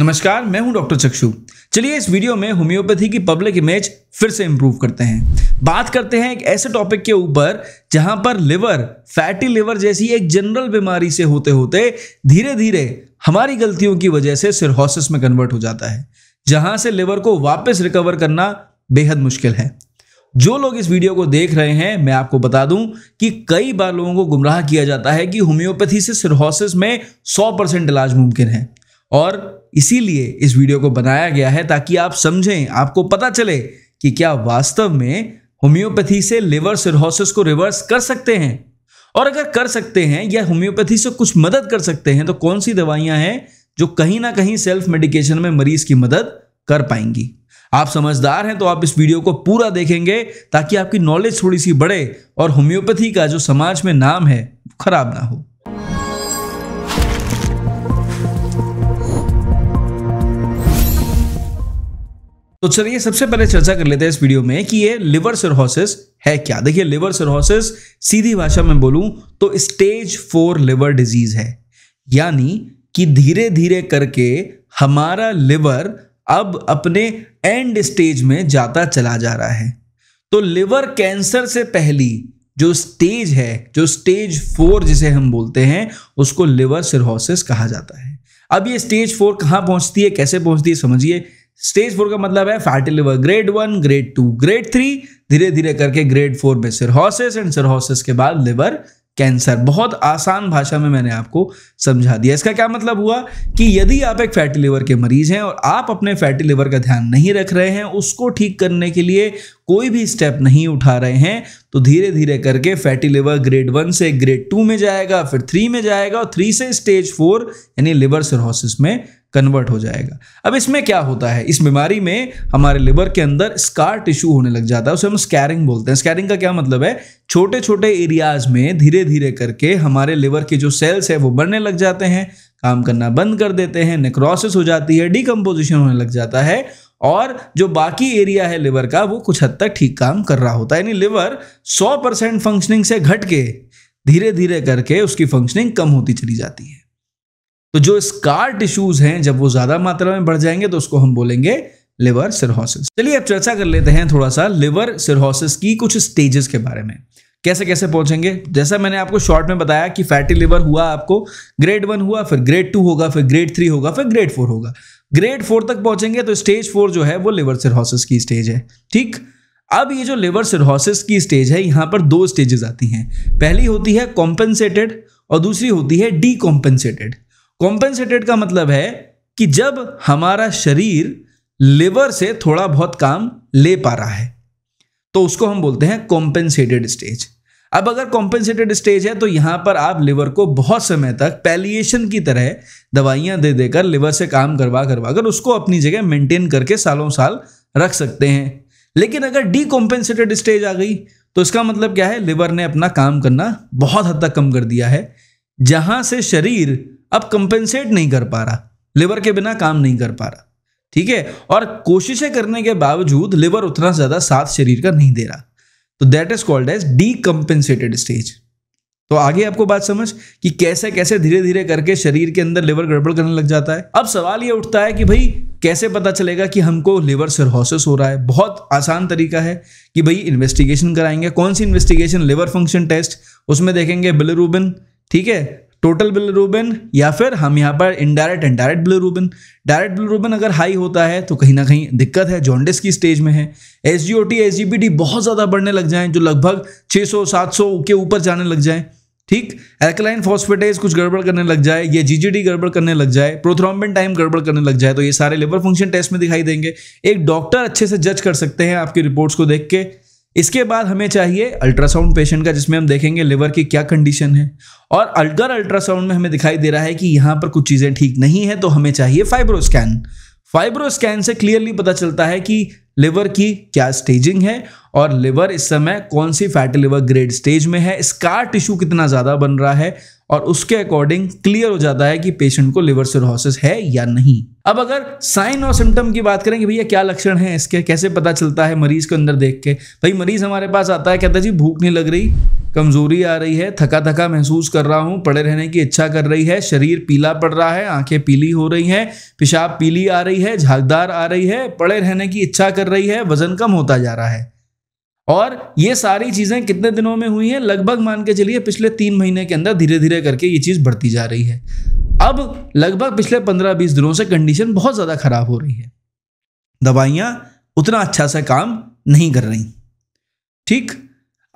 नमस्कार मैं हूं डॉक्टर चक्षु चलिए इस वीडियो में होम्योपैथी की पब्लिक इमेज फिर से इंप्रूव करते हैं बात करते हैं एक ऐसे टॉपिक के ऊपर जहां पर लिवर फैटी लिवर जैसी एक जनरल बीमारी से होते होते धीरे धीरे हमारी गलतियों की वजह से सिरहोसिस में कन्वर्ट हो जाता है जहां से लिवर को वापस रिकवर करना बेहद मुश्किल है जो लोग इस वीडियो को देख रहे हैं मैं आपको बता दूं कि कई बार लोगों को गुमराह किया जाता है कि होम्योपैथी से सिरहोसिस में 100 परसेंट इलाज मुमकिन है और इसीलिए इस वीडियो को बनाया गया है ताकि आप समझें आपको पता चले कि क्या वास्तव में होम्योपैथी से लिवर सिरहोसिस को रिवर्स कर सकते हैं और अगर कर सकते हैं या होम्योपैथी से कुछ मदद कर सकते हैं तो कौन सी दवाइयां हैं जो कहीं ना कहीं सेल्फ मेडिकेशन में मरीज की मदद कर पाएंगी आप समझदार हैं तो आप इस वीडियो को पूरा देखेंगे ताकि आपकी नॉलेज थोड़ी सी बढ़े और होम्योपैथी का जो समाज में नाम है खराब ना हो तो चलिए सबसे पहले चर्चा कर लेते हैं इस वीडियो में कि ये लिवर सिरहोसिस है क्या देखिए लिवर सिरहोसिस सीधी भाषा में बोलूं तो स्टेज फोर लिवर डिजीज है यानी कि धीरे धीरे करके हमारा लिवर अब अपने एंड स्टेज में जाता चला जा रहा है तो लिवर कैंसर से पहली जो स्टेज है जो स्टेज फोर जिसे हम बोलते हैं उसको लिवर सिरहोसिस कहा जाता है अब ये स्टेज फोर कहाँ पहुंचती है कैसे पहुंचती है समझिए स्टेज फोर का मतलब है fatty liver grade one grade two grade three धीरे धीरे करके ग्रेड फोर में सिरहोसिस एंड सिरहोसिस के बाद लिवर कैंसर बहुत आसान भाषा में मैंने आपको समझा दिया इसका क्या मतलब हुआ कि यदि आप एक फैटी लिवर के मरीज हैं और आप अपने फैटी लिवर का ध्यान नहीं रख रहे हैं उसको ठीक करने के लिए कोई भी स्टेप नहीं उठा रहे हैं तो धीरे धीरे करके फैटी लिवर ग्रेड वन से ग्रेड टू में जाएगा फिर थ्री में जाएगा और थ्री से स्टेज फोर यानी लिवर सिरोसिस में कन्वर्ट हो जाएगा अब इसमें क्या होता है इस बीमारी में हमारे लिवर के अंदर स्कार टिश्यू होने लग जाता है उसे हम स्कैरिंग बोलते हैं स्कैरिंग का क्या मतलब है छोटे छोटे एरियाज में धीरे धीरे करके हमारे लिवर के जो सेल्स है वो बढ़ने लग जाते हैं काम करना बंद कर देते हैं नेक्रोसिस हो जाती है डिकम्पोजिशन होने लग जाता है और जो बाकी एरिया है लिवर का वो कुछ हद तक ठीक काम कर रहा होता है यानी लिवर 100 परसेंट फंक्शनिंग से घट के धीरे धीरे करके उसकी फंक्शनिंग कम होती चली जाती है तो जो स्कार टिश्यूज हैं जब वो ज्यादा मात्रा में बढ़ जाएंगे तो उसको हम बोलेंगे लिवर सिरहोसिस चलिए अब चर्चा कर लेते हैं थोड़ा सा लिवर सिरहोसिस की कुछ स्टेजेस के बारे में कैसे कैसे पहुंचेंगे जैसा मैंने आपको शॉर्ट में बताया कि फैटी लिवर हुआ आपको ग्रेड वन हुआ फिर ग्रेड टू होगा फिर ग्रेड थ्री होगा फिर ग्रेड फोर होगा ग्रेड फोर तक पहुंचेंगे तो स्टेज फोर जो है वो लिवर सिरहोसिस की स्टेज है ठीक अब ये जो लिवर सिरहोसिस की स्टेज है यहां पर दो स्टेजेस आती हैं पहली होती है कॉम्पेंसेटेड और दूसरी होती है डीकॉम्पेंसेटेड कॉम्पेंसेटेड का मतलब है कि जब हमारा शरीर लिवर से थोड़ा बहुत काम ले पा रहा है तो उसको हम बोलते हैं कॉम्पेंसेटेड स्टेज अब अगर कॉम्पेंसेटेड स्टेज है तो यहां पर आप लिवर को बहुत समय तक पैलिएशन की तरह दवाइयां दे देकर लिवर से काम करवा करवा कर उसको अपनी जगह मेंटेन करके सालों साल रख सकते हैं लेकिन अगर डीकॉम्पेंसेटेड स्टेज आ गई तो इसका मतलब क्या है लिवर ने अपना काम करना बहुत हद तक कम कर दिया है जहां से शरीर अब कंपेंसेट नहीं कर पा रहा लिवर के बिना काम नहीं कर पा रहा ठीक है और कोशिशें करने के बावजूद लिवर उतना ज़्यादा साथ शरीर का नहीं दे रहा तो that is called as decompensated stage तो आगे आपको बात समझ कि कैसे कैसे धीरे धीरे करके शरीर के अंदर लिवर गड़बड़ करने लग जाता है अब सवाल ये उठता है कि भाई कैसे पता चलेगा कि हमको लिवर सिरहोसिस हो रहा है बहुत आसान तरीका है कि भाई इन्वेस्टिगेशन कराएंगे कौन सी इन्वेस्टिगेशन लिवर फंक्शन टेस्ट उसमें देखेंगे बिलरूबिन ठीक है टोटल ब्लू रूबिन या फिर हम यहाँ पर indirect and direct bilirubin direct bilirubin अगर हाई होता है तो कहीं ना कहीं दिक्कत है जॉन्डिस की स्टेज में है S G O T S G बहुत ज़्यादा बढ़ने लग जाएँ जो लगभग 600-700 के ऊपर जाने लग जाएँ ठीक एल्कलाइन फॉस्फेटेज कुछ गड़बड़ करने लग जाए या जीजीडी गड़बड़ करने लग जाए प्रोथ्रॉम्बिन टाइम गड़बड़ करने लग जाए तो ये सारे लिवर फंक्शन टेस्ट में दिखाई देंगे एक डॉक्टर अच्छे से जज कर सकते हैं आपकी रिपोर्ट्स को देख के इसके बाद हमें चाहिए अल्ट्रासाउंड पेशेंट का जिसमें हम देखेंगे लिवर की क्या कंडीशन है और अल्टर अल्ट्रासाउंड में हमें दिखाई दे रहा है कि यहाँ पर कुछ चीज़ें ठीक नहीं है तो हमें चाहिए फाइब्रोस्कैन फाइब्रोस्कैन से क्लियरली पता चलता है कि लिवर की क्या स्टेजिंग है और लिवर इस समय कौन सी फैटी लिवर ग्रेड स्टेज में है स्कार टिश्यू कितना ज़्यादा बन रहा है और उसके अकॉर्डिंग क्लियर हो जाता है कि पेशेंट को लिवर सिरोसिस है या नहीं अब अगर साइन और सिम्टम की बात करें कि भैया क्या लक्षण है इसके कैसे पता चलता है मरीज के अंदर देख के भाई मरीज हमारे पास आता है कहता है जी भूख नहीं लग रही कमजोरी आ रही है थका थका महसूस कर रहा हूँ पड़े रहने की इच्छा कर रही है शरीर पीला पड़ रहा है आंखें पीली हो रही हैं पेशाब पीली आ रही है झागदार आ रही है पड़े रहने की इच्छा कर रही है वजन कम होता जा रहा है और ये सारी चीज़ें कितने दिनों में हुई हैं लगभग मान के चलिए पिछले तीन महीने के अंदर धीरे धीरे करके ये चीज़ बढ़ती जा रही है अब लगभग पिछले पंद्रह बीस दिनों से कंडीशन बहुत ज़्यादा ख़राब हो रही है दवाइयाँ उतना अच्छा सा काम नहीं कर रही ठीक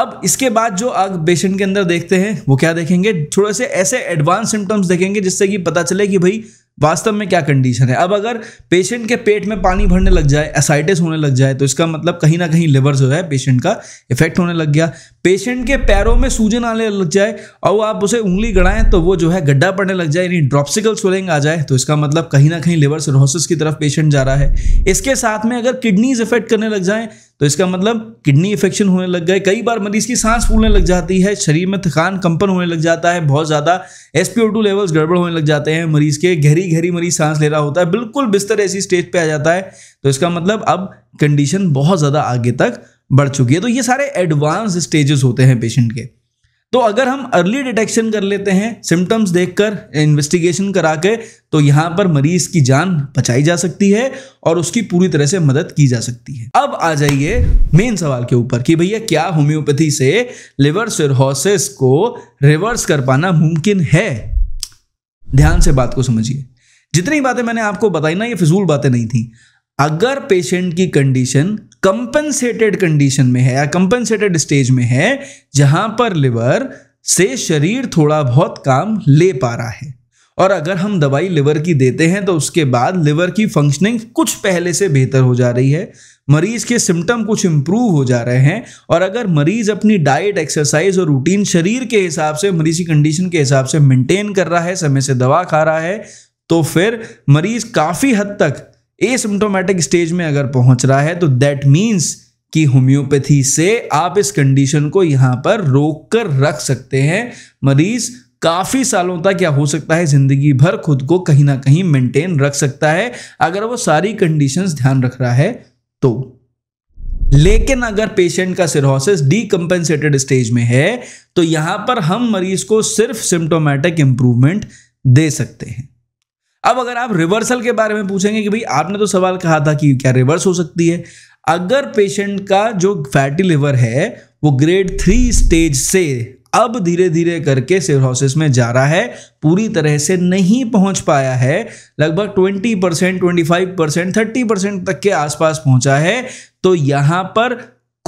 अब इसके बाद जो आग पेशेंट के अंदर देखते हैं वो क्या देखेंगे थोड़े से ऐसे एडवांस सिम्टम्स देखेंगे जिससे कि पता चले कि भाई वास्तव में क्या कंडीशन है अब अगर पेशेंट के पेट में पानी भरने लग जाए एसाइटिस होने लग जाए तो इसका मतलब कहीं ना कहीं लिवर जो है पेशेंट का इफेक्ट होने लग गया पेशेंट के पैरों में सूजन आने लग जाए और वो आप उसे उंगली गड़ाएं तो वो जो है गड्ढा पड़ने लग जाए यानी ड्रॉप्सिकल स्वेलिंग आ जाए तो इसका मतलब कहीं ना कहीं लिवर सिरोसिस की तरफ पेशेंट जा रहा है इसके साथ में अगर किडनीज इफेक्ट करने लग जाए तो इसका मतलब किडनी इन्फेक्शन होने लग गए कई बार मरीज की सांस फूलने लग जाती है शरीर में थकान कंपन होने लग जाता है बहुत ज़्यादा एसपीओ टू लेवल्स गड़बड़ होने लग जाते हैं मरीज के गहरी गहरी मरीज सांस ले रहा होता है बिल्कुल बिस्तर ऐसी स्टेज पर आ जाता है तो इसका मतलब अब कंडीशन बहुत ज़्यादा आगे तक बढ़ चुकी है तो ये सारे एडवांस स्टेजेस होते हैं पेशेंट के तो अगर हम अर्ली डिटेक्शन कर लेते हैं सिम्टम्स देखकर इन्वेस्टिगेशन करा के तो यहाँ पर मरीज की जान बचाई जा सकती है और उसकी पूरी तरह से मदद की जा सकती है अब आ जाइए मेन सवाल के ऊपर कि भैया क्या होम्योपैथी से लिवर सिरहोसिस को रिवर्स कर पाना मुमकिन है ध्यान से बात को समझिए जितनी बातें मैंने आपको बताई ना ये फिजूल बातें नहीं थी अगर पेशेंट की कंडीशन कंपनसेटेड कंडीशन में है या कंपनसेटेड स्टेज में है जहां पर लिवर से शरीर थोड़ा बहुत काम ले पा रहा है और अगर हम दवाई लिवर की देते हैं तो उसके बाद लिवर की फंक्शनिंग कुछ पहले से बेहतर हो जा रही है मरीज के सिम्टम कुछ इम्प्रूव हो जा रहे हैं और अगर मरीज अपनी डाइट एक्सरसाइज और रूटीन शरीर के हिसाब से मरीज की कंडीशन के हिसाब से मेंटेन कर रहा है समय से दवा खा रहा है तो फिर मरीज काफ़ी हद तक एसिम्टोमेटिक स्टेज में अगर पहुंच रहा है तो दैट मीन्स कि होम्योपैथी से आप इस कंडीशन को यहाँ पर रोक कर रख सकते हैं मरीज काफ़ी सालों तक या हो सकता है ज़िंदगी भर खुद को कहीं ना कहीं मेंटेन रख सकता है अगर वो सारी कंडीशंस ध्यान रख रहा है तो लेकिन अगर पेशेंट का सिरोसिस डीकम्पेंसेटेड स्टेज में है तो यहाँ पर हम मरीज को सिर्फ सिम्टोमेटिक इम्प्रूवमेंट दे सकते हैं अब अगर आप रिवर्सल के बारे में पूछेंगे कि भाई आपने तो सवाल कहा था कि क्या रिवर्स हो सकती है अगर पेशेंट का जो फैटी लिवर है वो ग्रेड थ्री स्टेज से अब धीरे धीरे करके सिरोसिस में जा रहा है पूरी तरह से नहीं पहुंच पाया है लगभग 20 percent twenty five percent thirty percent तक के आसपास पहुंचा है तो यहाँ पर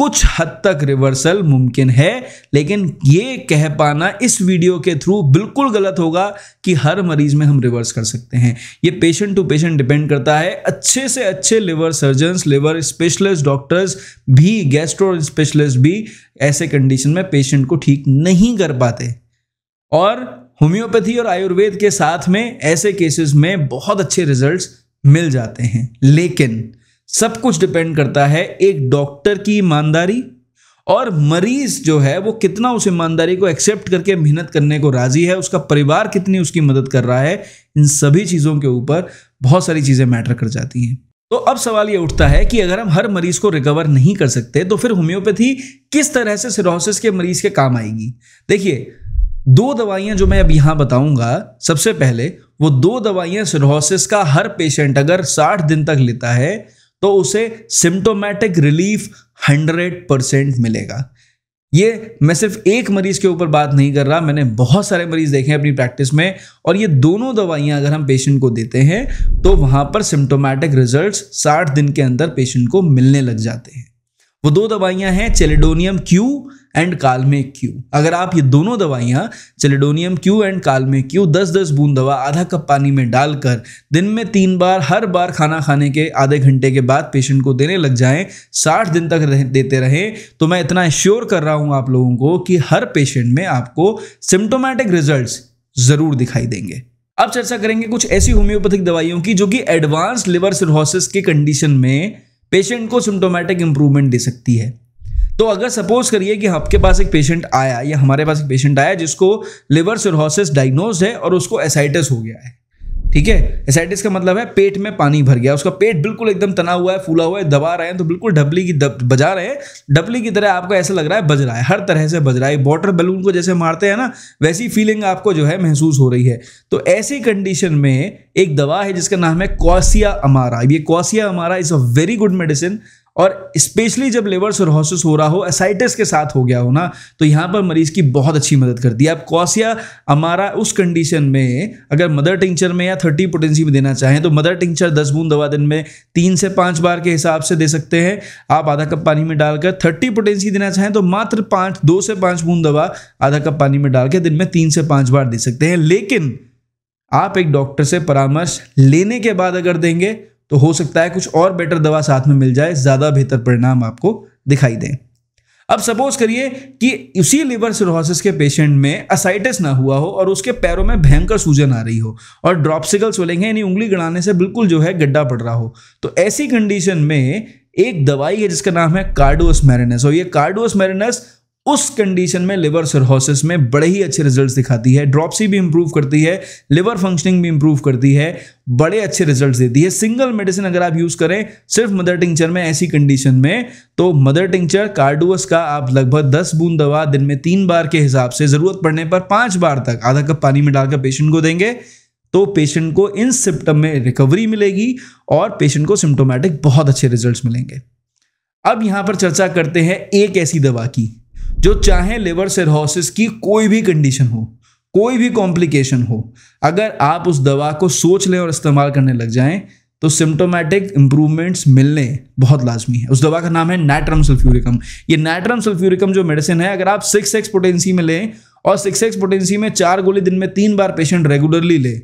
कुछ हद तक रिवर्सल मुमकिन है लेकिन ये कह पाना इस वीडियो के थ्रू बिल्कुल गलत होगा कि हर मरीज में हम रिवर्स कर सकते हैं ये पेशेंट टू पेशेंट डिपेंड करता है अच्छे से अच्छे liver surgeons liver specialist doctors भी गैस्ट्रो स्पेशलिस्ट भी ऐसे कंडीशन में पेशेंट को ठीक नहीं कर पाते और होम्योपैथी और आयुर्वेद के साथ में ऐसे केसेस में बहुत अच्छे रिजल्ट्स मिल जाते हैं लेकिन सब कुछ डिपेंड करता है एक डॉक्टर की ईमानदारी और मरीज जो है वो कितना उस ईमानदारी को एक्सेप्ट करके मेहनत करने को राजी है उसका परिवार कितनी उसकी मदद कर रहा है इन सभी चीज़ों के ऊपर बहुत सारी चीज़ें मैटर कर जाती हैं तो अब सवाल ये उठता है कि अगर हम हर मरीज को रिकवर नहीं कर सकते तो फिर होम्योपैथी किस तरह से सिरोसिस के मरीज के काम आएगी देखिए दो दवाइयां जो मैं अब यहां बताऊंगा सबसे पहले वो दो दवाइयां सिरोसिस का हर पेशेंट अगर 60 दिन तक लेता है तो उसे सिम्टोमेटिक रिलीफ हंड्रेड परसेंट मिलेगा ये मैं सिर्फ एक मरीज के ऊपर बात नहीं कर रहा मैंने बहुत सारे मरीज देखे हैं अपनी प्रैक्टिस में और ये दोनों दवाइयां अगर हम पेशेंट को देते हैं तो वहां पर सिम्टोमेटिक रिजल्ट्स 60 दिन के अंदर पेशेंट को मिलने लग जाते हैं वो दो दवाइयां हैं chelidonium Q and Kalmegh Q अगर आप ये दोनों दवाइयां chelidonium Q and Kalmegh Q दस दस बूंद दवा आधा कप पानी में डालकर दिन में तीन बार हर बार खाना खाने के आधे घंटे के बाद पेशेंट को देने लग जाएं साठ दिन तक रह, देते रहें तो मैं इतना श्योर कर रहा हूँ आप लोगों को कि हर पेशेंट में आपको सिम्टोमेटिक रिजल्ट ज़रूर दिखाई देंगे अब चर्चा करेंगे कुछ ऐसी होम्योपैथिक दवाइयों की जो कि एडवांस लिवर सिरहोसिस के कंडीशन में पेशेंट को सिम्टोमेटिक इंप्रूवमेंट दे सकती है तो अगर सपोज करिए कि आपके पास एक पेशेंट आया या हमारे पास एक पेशेंट आया जिसको लिवर सिरहोसिस डायग्नोज है और उसको एसाइटिस हो गया है ठीक है एसाइटिस का मतलब है पेट में पानी भर गया उसका पेट बिल्कुल एकदम तना हुआ है फूला हुआ है दबा रहे हैं तो बिल्कुल डबली की दब, बजा रहे हैं डबली की तरह आपको ऐसा लग रहा है बज रहा है हर तरह से बज रहा है वॉटर बलून को जैसे मारते हैं ना वैसी फीलिंग आपको जो है महसूस हो रही है तो ऐसी कंडीशन में एक दवा है जिसका नाम है कौसिया अमारा ये quassia amara is a very good medicine और स्पेशली जब लेवर सिरोसिस हो रहा हो एसाइटिस के साथ हो गया हो ना तो यहाँ पर मरीज की बहुत अच्छी मदद करती है आप कौसिया हमारा उस कंडीशन में अगर मदर टिंचर में या थर्टी पोटेंसी में देना चाहें तो मदर टिंचर दस बूंद दवा दिन में तीन से पाँच बार के हिसाब से दे सकते हैं आप आधा कप पानी में डालकर थर्टी पोटेंसी देना चाहें तो मात्र पाँच दो से पाँच बूंद दवा आधा कप पानी में डाल के दिन में तीन से पाँच बार दे सकते हैं लेकिन आप एक डॉक्टर से परामर्श लेने के बाद अगर देंगे तो हो सकता है कुछ और बेटर दवा साथ में मिल जाए ज़्यादा बेहतर परिणाम आपको दिखाई दें अब सपोज करिए कि उसी लिवर सिरोसिस के पेशेंट में असाइटिस ना हुआ हो और उसके पैरों में भयंकर सूजन आ रही हो और ड्रॉपसिकल स्वेलिंग है यानी उंगली गड़ाने से बिल्कुल जो है गड्ढा पड़ रहा हो तो ऐसी कंडीशन में एक दवाई है जिसका नाम है कार्डोस मैरिनस और ये कार्डोस मैरिनस उस कंडीशन में लिवर सरहोसिस में बड़े ही अच्छे रिजल्ट्स दिखाती है ड्रॉपसी भी इंप्रूव करती है लिवर फंक्शनिंग भी इंप्रूव करती है बड़े अच्छे रिजल्ट्स देती है सिंगल मेडिसिन अगर आप यूज करें सिर्फ मदर टिंचर में ऐसी कंडीशन में तो मदर टिंचर कार्डुअस का आप लगभग दस बूंद दवा दिन में तीन बार के हिसाब से जरूरत पड़ने पर पांच बार तक आधा कप पानी में डालकर पेशेंट को देंगे तो पेशेंट को इन सिम्टम में रिकवरी मिलेगी और पेशेंट को सिम्टोमेटिक बहुत अच्छे रिजल्ट मिलेंगे अब यहां पर चर्चा करते हैं एक ऐसी दवा की जो चाहे लिवर सिरहोसिस की कोई भी कंडीशन हो कोई भी कॉम्प्लिकेशन हो अगर आप उस दवा को सोच लें और इस्तेमाल करने लग जाएं तो सिम्टोमेटिक इंप्रूवमेंट्स मिलने बहुत लाजमी है उस दवा का नाम है नाइट्रम सल्फ्यूरिकम ये नाइट्रम सल्फ्यूरिकम जो मेडिसिन है अगर आप सिक्स एक्स पोटेंसी में लें और सिक्स एक्स पोटेंसी में चार गोली दिन में तीन बार पेशेंट रेगुलरली ले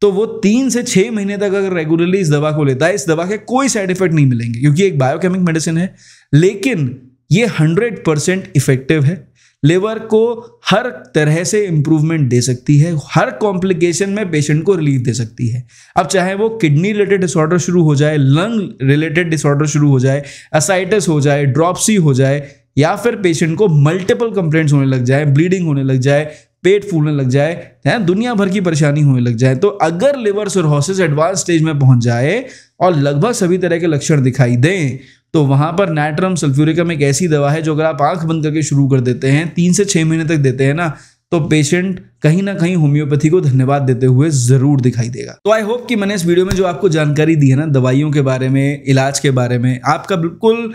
तो वो तीन से छः महीने तक अगर रेगुलरली इस दवा को लेता है इस दवा के कोई साइड इफेक्ट नहीं मिलेंगे क्योंकि एक बायोकेमिक मेडिसिन है लेकिन ये हंड्रेड परसेंट इफेक्टिव है लिवर को हर तरह से इम्प्रूवमेंट दे सकती है हर कॉम्प्लिकेशन में पेशेंट को रिलीफ दे सकती है अब चाहे वो किडनी रिलेटेड डिसऑर्डर शुरू हो जाए लंग रिलेटेड डिसऑर्डर शुरू हो जाए असाइटिस हो जाए ड्रॉपसी हो जाए या फिर पेशेंट को मल्टीपल कंप्लेंट्स होने लग जाए ब्लीडिंग होने लग जाए पेट फूलने लग जाए है दुनिया भर की परेशानी होने लग जाए तो अगर लिवर सिरहोसिस एडवांस स्टेज में पहुंच जाए और लगभग सभी तरह के लक्षण दिखाई दें तो वहाँ पर नाइट्रम सल्फ्यूरिकम एक ऐसी दवा है जो अगर आप आँख बंद करके शुरू कर देते हैं तीन से छः महीने तक देते हैं ना तो पेशेंट कहीं ना कहीं होम्योपैथी को धन्यवाद देते हुए जरूर दिखाई देगा तो आई होप कि मैंने इस वीडियो में जो आपको जानकारी दी है ना दवाइयों के बारे में इलाज के बारे में आपका बिल्कुल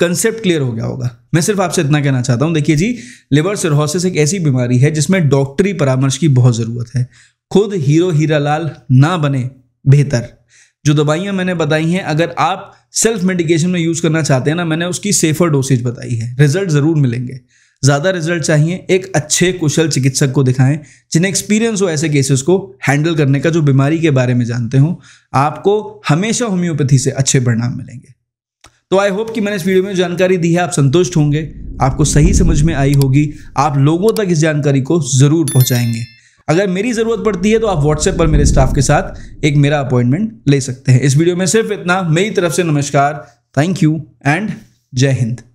कंसेप्ट क्लियर हो गया होगा मैं सिर्फ आपसे इतना कहना चाहता हूँ देखिए जी लिवर सिरहोसिस एक ऐसी बीमारी है जिसमें डॉक्टरी परामर्श की बहुत ज़रूरत है खुद हीरो हीरालाल ना बने बेहतर जो दवाइयाँ मैंने बताई हैं अगर आप सेल्फ मेडिकेशन में यूज़ करना चाहते हैं ना मैंने उसकी सेफर डोसेज बताई है रिजल्ट ज़रूर मिलेंगे ज़्यादा रिजल्ट चाहिए एक अच्छे कुशल चिकित्सक को दिखाएं जिन्हें एक्सपीरियंस हो ऐसे केसेस को हैंडल करने का जो बीमारी के बारे में जानते हो आपको हमेशा होम्योपैथी से अच्छे परिणाम मिलेंगे तो आई होप कि मैंने इस वीडियो में जानकारी दी है आप संतुष्ट होंगे आपको सही समझ में आई होगी आप लोगों तक इस जानकारी को ज़रूर पहुँचाएंगे अगर मेरी ज़रूरत पड़ती है तो आप व्हाट्सएप पर मेरे स्टाफ के साथ एक मेरा अपॉइंटमेंट ले सकते हैं इस वीडियो में सिर्फ इतना मेरी तरफ से नमस्कार थैंक यू एंड जय हिंद